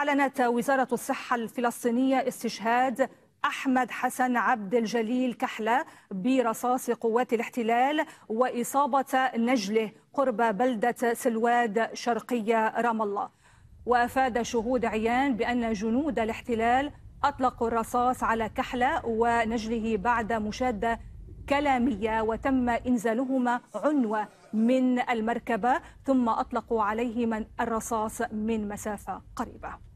أعلنت وزارة الصحة الفلسطينية استشهاد أحمد حسن عبد الجليل كحلة برصاص قوات الاحتلال وإصابة نجله قرب بلدة سلواد شرقية رام الله وأفاد شهود عيان بأن جنود الاحتلال أطلقوا الرصاص على كحلة ونجله بعد مشادة كلامية وتم إنزالهما عنوة من المركبة ثم أطلقوا عليهما الرصاص من مسافة قريبة